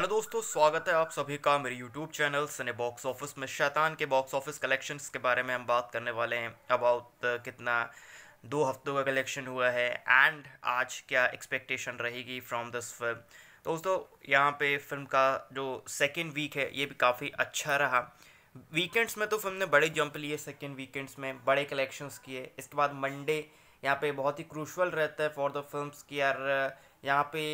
hello दोस्तों स्वागत है आप सभी का मेरे YouTube channel cine box office में शैतान के बॉक्स ऑफिस कलेक्शंस के बारे में हम बात करने वाले हैं अबाउट कितना दो हफ्तों का कलेक्शन हुआ है एंड आज क्या एक्सपेक्टेशन रहेगी फ्रॉम दिस फिल्म दोस्तों यहाँ पे फिल्म का जो सेकेंड वीक है ये भी काफ़ी अच्छा रहा वीकेंड्स में तो फिल्म ने बड़े जंप लिए सेकेंड वीकेंड्स में बड़े कलेक्शंस किए इसके बाद मंडे यहाँ पे बहुत ही क्रूशल रहता है फॉर द फिल्म्स की यार यहाँ पे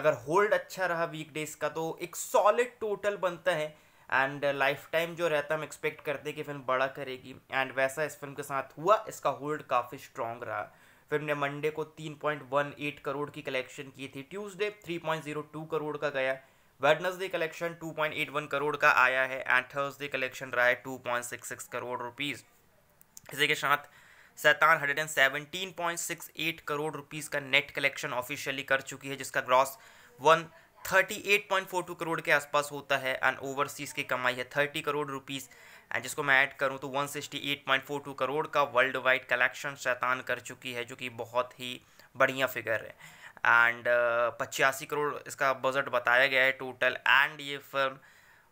अगर होल्ड अच्छा रहा वीक डेज का तो एक सॉलिड टोटल बनता है एंड लाइफ टाइम जो रहता है हम एक्सपेक्ट करते हैं कि फिल्म बड़ा करेगी एंड वैसा इस फिल्म के साथ हुआ इसका होल्ड काफ़ी स्ट्रॉन्ग रहा फिल्म ने मंडे को 3.18 करोड़ की कलेक्शन की थी ट्यूसडे 3.02 करोड़ का गया वेडनसडे कलेक्शन 2.81 करोड़ का आया है एंड थर्सडे कलेक्शन रहा है 2.66 करोड़ रुपीज़ इसी के साथ Shaitaan hundred and seventeen point six eight crore rupees का नेट कलेक्शन ऑफिशियली कर चुकी है जिसका gross one thirty eight point four two crore के आसपास होता है एंड ओवरसीज़ की कमाई है थर्टी करोड़ रुपीज़ एंड जिसको मैं ऐड करूँ तो one sixty eight point four two crore का वर्ल्ड वाइड कलेक्शन शैतान कर चुकी है जो कि बहुत ही बढ़िया फिगर है एंड uh, पचासी करोड़ इसका बजट बताया गया है टोटल एंड ये फिल्म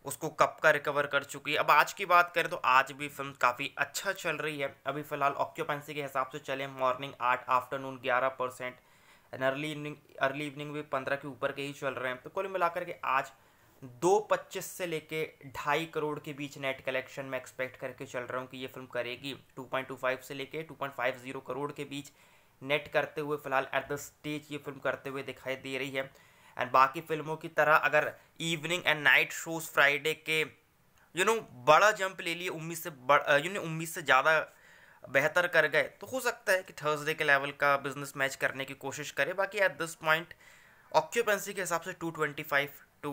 उसको कब का रिकवर कर चुकी है अब आज की बात करें तो आज भी फिल्म काफ़ी अच्छा चल रही है अभी फिलहाल ऑक्यूपेंसी के हिसाब से चले मॉर्निंग आठ आफ्टरनून ग्यारह percent and early evening early evening भी पंद्रह के ऊपर के ही चल रहे हैं तो कुल मिलाकर के आज दो पच्चीस से लेके ढाई करोड़ के बीच नेट कलेक्शन में एक्सपेक्ट करके चल रहा हूँ कि ये फिल्म करेगी टू पॉइंट टू फाइव से लेके two point five zero crore के बीच नेट करते हुए फिलहाल एट द स्टेज ये फिल्म करते हुए दिखाई दे रही है एंड बाकी फिल्मों की तरह अगर evening and night shows Friday के यू नो बड़ा जंप ले लिए उम्मीद से यू नो उम्मीद से ज़्यादा बेहतर कर गए तो हो सकता है कि थर्सडे के लेवल का बिजनेस मैच करने की कोशिश करें बाकी एट दिस पॉइंट ऑक्यूपेंसी के हिसाब से 225 टू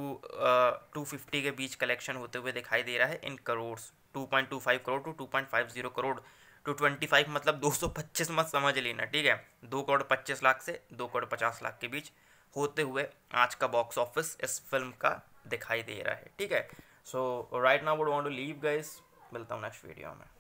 टू फिफ्टी के बीच कलेक्शन होते हुए दिखाई दे रहा है in crores five crore to two point five zero crore to twenty five मतलब दो सौ पच्चीस मत समझ लेना ठीक है दो करोड़ पच्चीस लाख से दो करोड़ पचास लाख के बीच होते हुए आज का बॉक्स ऑफिस इस फिल्म का दिखाई दे रहा है ठीक है so right now would want to leave guys मिलता हूँ नेक्स्ट वीडियो में